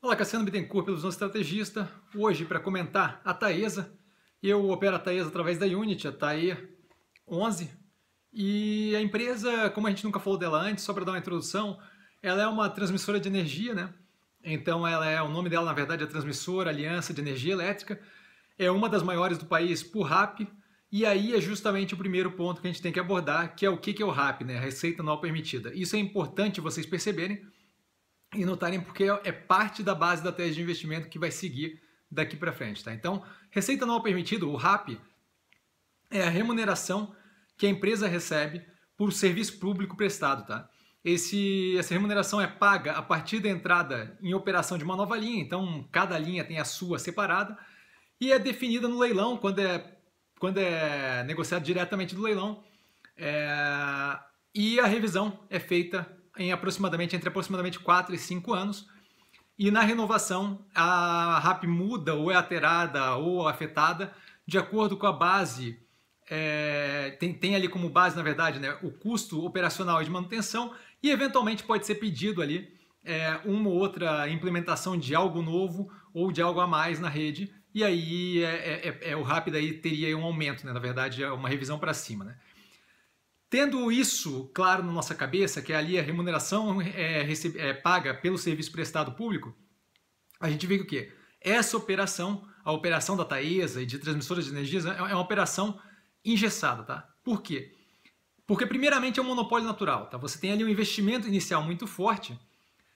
Olá, Cassiano Bittencourt, Ilusão Estrategista. Hoje, para comentar a Taesa, eu opero a Taesa através da Unity, a TAE 11. E a empresa, como a gente nunca falou dela antes, só para dar uma introdução, ela é uma transmissora de energia, né? Então, ela é o nome dela, na verdade, é Transmissora Aliança de Energia Elétrica. É uma das maiores do país por RAP. E aí é justamente o primeiro ponto que a gente tem que abordar, que é o que é o RAP, né? Receita Anual Permitida. Isso é importante vocês perceberem, e notarem porque é, é parte da base da tese de investimento que vai seguir daqui para frente, tá? Então, receita anual permitida, o RAP, é a remuneração que a empresa recebe por serviço público prestado, tá? Esse, essa remuneração é paga a partir da entrada em operação de uma nova linha, então cada linha tem a sua separada e é definida no leilão quando é, quando é negociado diretamente do leilão. É, e a revisão é feita em aproximadamente entre aproximadamente 4 e 5 anos. E na renovação, a RAP muda ou é alterada ou afetada de acordo com a base. É, tem, tem ali como base, na verdade, né, o custo operacional de manutenção e eventualmente pode ser pedido ali é, uma ou outra implementação de algo novo ou de algo a mais na rede. E aí é, é, é, é o RAP daí teria um aumento, né, na verdade, é uma revisão para cima. Né? Tendo isso claro na nossa cabeça, que ali a remuneração é, recebe, é, paga pelo serviço prestado público, a gente vê que o quê? Essa operação, a operação da Taesa e de transmissoras de energias, é, é uma operação engessada, tá? Por quê? Porque primeiramente é um monopólio natural, tá? Você tem ali um investimento inicial muito forte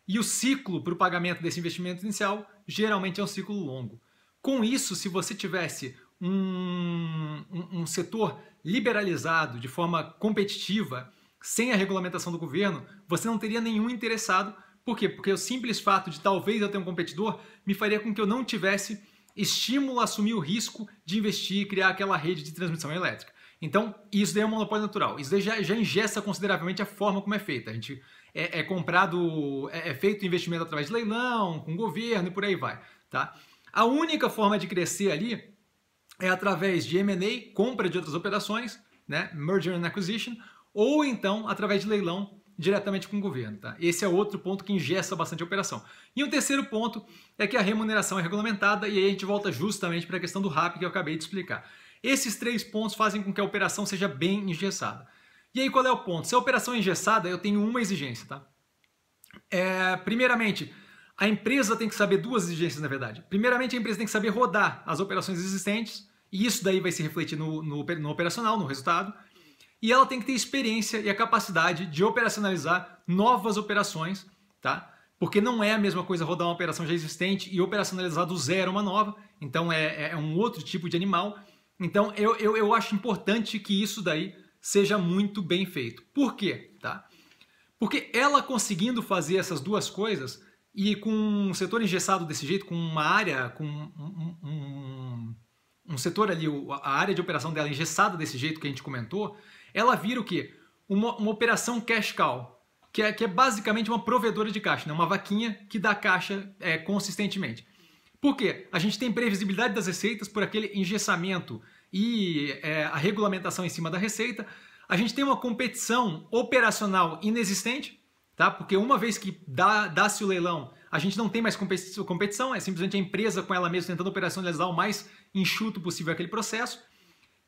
e o ciclo para o pagamento desse investimento inicial geralmente é um ciclo longo. Com isso, se você tivesse um, um setor liberalizado de forma competitiva, sem a regulamentação do governo, você não teria nenhum interessado. Por quê? Porque o simples fato de talvez eu ter um competidor me faria com que eu não tivesse estímulo a assumir o risco de investir e criar aquela rede de transmissão elétrica. Então, isso daí é um monopólio natural. Isso daí já, já ingessa consideravelmente a forma como é feita. A gente é, é comprado, é, é feito investimento através de leilão, com o governo e por aí vai. Tá? A única forma de crescer ali é através de M&A, compra de outras operações, né, merger and acquisition, ou então através de leilão diretamente com o governo. Tá? Esse é outro ponto que ingessa bastante a operação. E o um terceiro ponto é que a remuneração é regulamentada e aí a gente volta justamente para a questão do RAP que eu acabei de explicar. Esses três pontos fazem com que a operação seja bem engessada. E aí qual é o ponto? Se a operação é engessada, eu tenho uma exigência, tá? É, primeiramente, a empresa tem que saber duas exigências, na verdade. Primeiramente, a empresa tem que saber rodar as operações existentes e isso daí vai se refletir no, no, no operacional, no resultado. E ela tem que ter experiência e a capacidade de operacionalizar novas operações, tá? Porque não é a mesma coisa rodar uma operação já existente e operacionalizar do zero uma nova. Então é, é, é um outro tipo de animal. Então eu, eu, eu, acho importante que isso daí seja muito bem feito. Por quê? Tá? Porque ela conseguindo fazer essas duas coisas e com um setor engessado desse jeito, com uma área, com um, um, um um setor ali, a área de operação dela engessada desse jeito que a gente comentou, ela vira o quê? Uma, uma operação cash cow, que é, que é basicamente uma provedora de caixa, né? uma vaquinha que dá caixa é, consistentemente. Por quê? A gente tem previsibilidade das receitas por aquele engessamento e é, a regulamentação em cima da receita. A gente tem uma competição operacional inexistente, tá? porque uma vez que dá-se o leilão, a gente não tem mais competição, é simplesmente a empresa com ela mesma tentando operacionalizar o mais enxuto possível aquele processo.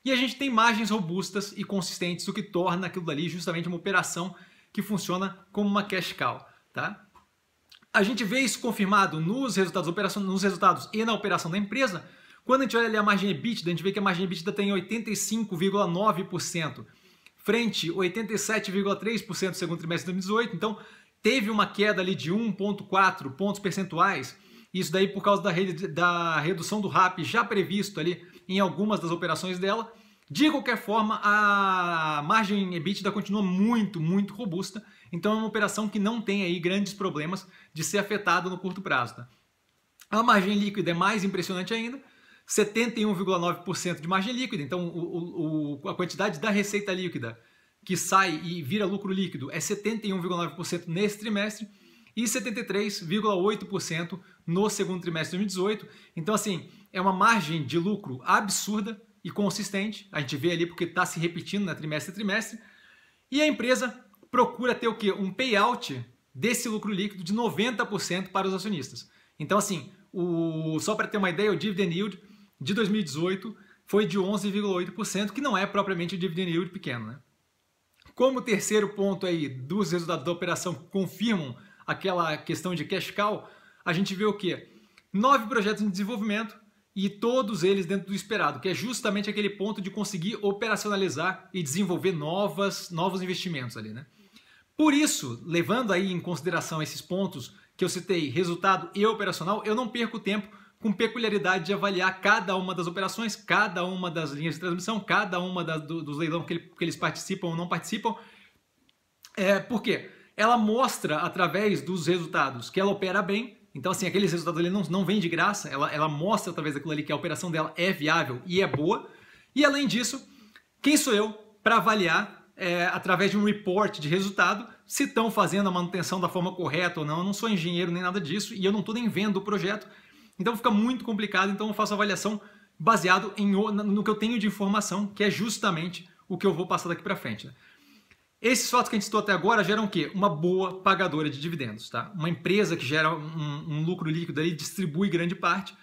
E a gente tem margens robustas e consistentes, o que torna aquilo dali justamente uma operação que funciona como uma cash cow. Tá? A gente vê isso confirmado nos resultados, nos resultados e na operação da empresa. Quando a gente olha ali a margem EBITDA, a gente vê que a margem EBITDA tem 85,9%, frente 87,3% no segundo trimestre de 2018. Então, teve uma queda ali de 1,4 pontos percentuais, isso daí por causa da, rede, da redução do RAP já previsto ali em algumas das operações dela. De qualquer forma, a margem EBITDA continua muito, muito robusta, então é uma operação que não tem aí grandes problemas de ser afetada no curto prazo. Tá? A margem líquida é mais impressionante ainda, 71,9% de margem líquida, então o, o, a quantidade da receita líquida que sai e vira lucro líquido é 71,9% nesse trimestre e 73,8% no segundo trimestre de 2018. Então, assim, é uma margem de lucro absurda e consistente. A gente vê ali porque está se repetindo na né, trimestre a trimestre. E a empresa procura ter o quê? Um payout desse lucro líquido de 90% para os acionistas. Então, assim, o... só para ter uma ideia, o dividend yield de 2018 foi de 11,8%, que não é propriamente o dividend yield pequeno, né? Como terceiro ponto aí dos resultados da operação confirmam aquela questão de cash cow, a gente vê o quê? Nove projetos em desenvolvimento e todos eles dentro do esperado, que é justamente aquele ponto de conseguir operacionalizar e desenvolver novas, novos investimentos ali, né? Por isso, levando aí em consideração esses pontos que eu citei, resultado e operacional, eu não perco tempo com peculiaridade de avaliar cada uma das operações, cada uma das linhas de transmissão, cada uma das, do, dos leilões que, ele, que, eles participam ou não participam. É, por quê? Ela mostra através dos resultados que ela opera bem, então, assim, aqueles resultados ali não, não de graça, ela, ela mostra através daquilo ali que a operação dela é viável e é boa. E além disso, quem sou eu para avaliar é, através de um report de resultado se estão fazendo a manutenção da forma correta ou não? Eu não sou engenheiro nem nada disso e eu não estou nem vendo o projeto. Então fica muito complicado, então eu faço avaliação baseado em, no que eu tenho de informação, que é justamente o que eu vou passar daqui para frente. Né? Esses fatos que a gente citou até agora geram o quê? Uma boa pagadora de dividendos, tá? Uma empresa que gera um, um lucro líquido aí, distribui grande parte.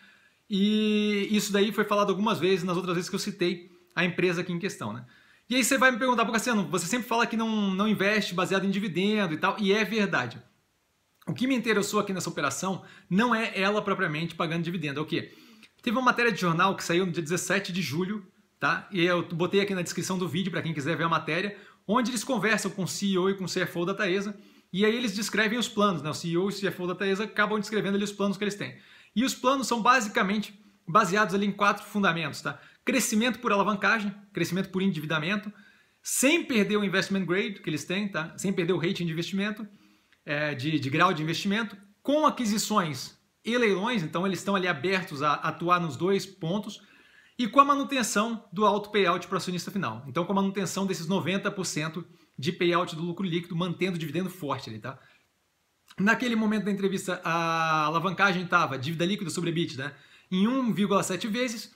E isso daí foi falado algumas vezes, nas outras vezes que eu citei a empresa aqui em questão, né? E aí você vai me perguntar, Cassiano, você sempre fala que não, não investe baseado em dividendo e tal, e é verdade. O que me interessou aqui nessa operação não é ela propriamente pagando dividendo, é o quê? Teve uma matéria de jornal que saiu no dia 17 de julho, tá? E eu botei aqui na descrição do vídeo para quem quiser ver a matéria, onde eles conversam com o CEO e com o CFO da Taesa, e aí eles descrevem os planos, né? O CEO e o CFO da Taesa acabam descrevendo ali os planos que eles têm. E os planos são basicamente baseados ali em quatro fundamentos, tá? Crescimento por alavancagem, crescimento por endividamento, sem perder o investment grade que eles têm, tá? Sem perder o rating de investimento, é, de, de grau de investimento, com aquisições e leilões, então eles estão ali abertos a atuar nos dois pontos, e com a manutenção do alto payout para o acionista final. Então, com a manutenção desses 90% de payout do lucro líquido, mantendo o dividendo forte ali, tá? Naquele momento da entrevista, a alavancagem estava dívida líquida sobre EBITDA né, em 1,7 vezes.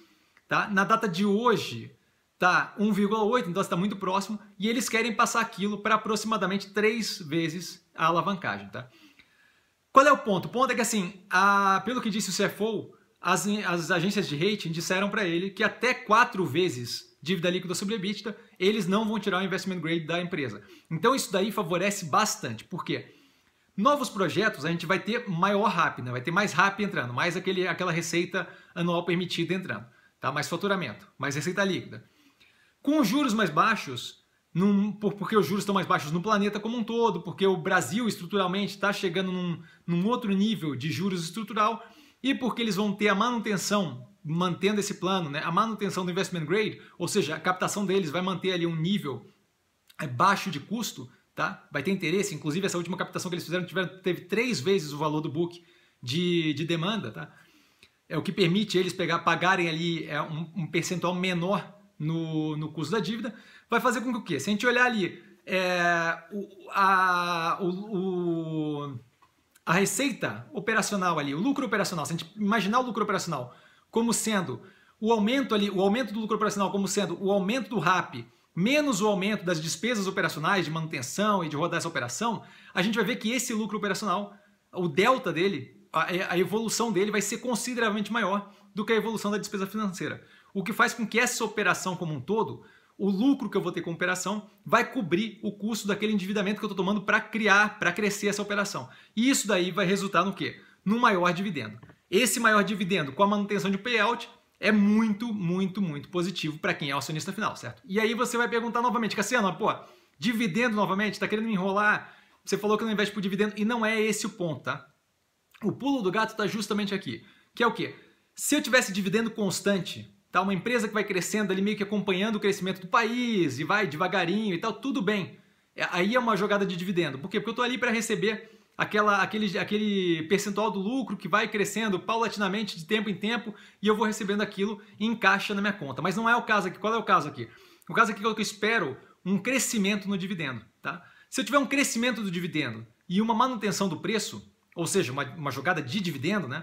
Tá? Na data de hoje, tá 1,8, então está muito próximo, e eles querem passar aquilo para aproximadamente três vezes a alavancagem, tá? Qual é o ponto? O ponto é que, assim, a, pelo que disse o CFO, as, as agências de rating disseram para ele que até quatro vezes dívida líquida sobre EBITDA, eles não vão tirar o investment grade da empresa. Então, isso daí favorece bastante. Por quê? Novos projetos a gente vai ter maior RAP, né? vai ter mais RAP entrando, mais aquele, aquela receita anual permitida entrando, tá? mais faturamento, mais receita líquida com juros mais baixos, num, porque os juros estão mais baixos no planeta como um todo, porque o Brasil estruturalmente está chegando num, num outro nível de juros estrutural e porque eles vão ter a manutenção, mantendo esse plano, né, a manutenção do investment grade, ou seja, a captação deles vai manter ali um nível é, baixo de custo, tá? vai ter interesse, inclusive essa última captação que eles fizeram tiveram, teve três vezes o valor do book de, de demanda, tá? é o que permite eles pegar, pagarem ali é, um, um percentual menor no, no custo da dívida, vai fazer com que o quê? Se a gente olhar ali é, o, a, o, o, a receita operacional ali, o lucro operacional, se a gente imaginar o lucro operacional como sendo o aumento ali, o aumento do lucro operacional como sendo o aumento do RAP menos o aumento das despesas operacionais de manutenção e de rodar essa operação, a gente vai ver que esse lucro operacional, o delta dele, a, a evolução dele vai ser consideravelmente maior do que a evolução da despesa financeira o que faz com que essa operação como um todo, o lucro que eu vou ter com a operação, vai cobrir o custo daquele endividamento que eu estou tomando para criar, para crescer essa operação. E isso daí vai resultar no quê? No maior dividendo. Esse maior dividendo com a manutenção de payout é muito, muito, muito positivo para quem é acionista final, certo? E aí você vai perguntar novamente, Cassiano, pô, dividendo novamente, está querendo me enrolar? Você falou que não investe por dividendo e não é esse o ponto, tá? O pulo do gato está justamente aqui, que é o quê? Se eu tivesse dividendo constante, Tá? Uma empresa que vai crescendo ali meio que acompanhando o crescimento do país e vai devagarinho e tal, tudo bem. É, aí é uma jogada de dividendo. Por quê? Porque eu estou ali para receber aquela, aquele, aquele percentual do lucro que vai crescendo paulatinamente de tempo em tempo e eu vou recebendo aquilo em caixa na minha conta. Mas não é o caso aqui. Qual é o caso aqui? O caso aqui é que eu espero um crescimento no dividendo. Tá? Se eu tiver um crescimento do dividendo e uma manutenção do preço, ou seja, uma, uma jogada de dividendo, né?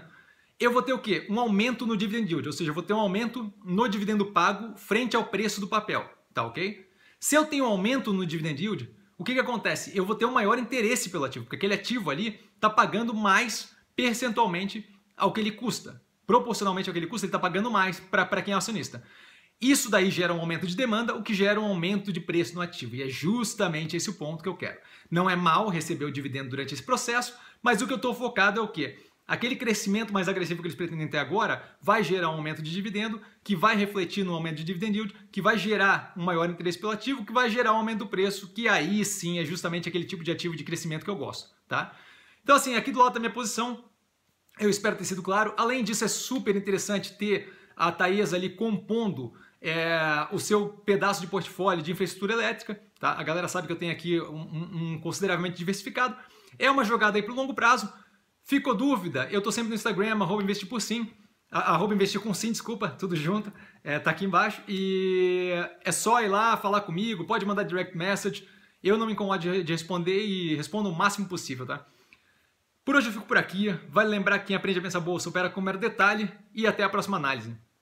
eu vou ter o quê? Um aumento no dividend yield, ou seja, eu vou ter um aumento no dividendo pago frente ao preço do papel, tá ok? Se eu tenho um aumento no dividend yield, o que, que acontece? Eu vou ter um maior interesse pelo ativo, porque aquele ativo ali está pagando mais percentualmente ao que ele custa. Proporcionalmente ao que ele custa, ele está pagando mais para quem é acionista. Isso daí gera um aumento de demanda, o que gera um aumento de preço no ativo. E é justamente esse o ponto que eu quero. Não é mal receber o dividendo durante esse processo, mas o que eu estou focado é o quê? Aquele crescimento mais agressivo que eles pretendem ter agora vai gerar um aumento de dividendo, que vai refletir no aumento de dividend yield, que vai gerar um maior interesse pelo ativo, que vai gerar um aumento do preço, que aí sim é justamente aquele tipo de ativo de crescimento que eu gosto, tá? Então assim, aqui do lado da minha posição, eu espero ter sido claro. Além disso, é super interessante ter a Thaís ali compondo é, o seu pedaço de portfólio de infraestrutura elétrica, tá? A galera sabe que eu tenho aqui um, um consideravelmente diversificado. É uma jogada aí para o longo prazo, Ficou dúvida? Eu estou sempre no Instagram, arroba investir por sim. Arroba investir com sim, desculpa, tudo junto. É, tá aqui embaixo. E é só ir lá falar comigo, pode mandar direct message. Eu não me incomodo de responder e respondo o máximo possível, tá? Por hoje eu fico por aqui. Vale lembrar que quem aprende a pensar boa supera com mero detalhe e até a próxima análise.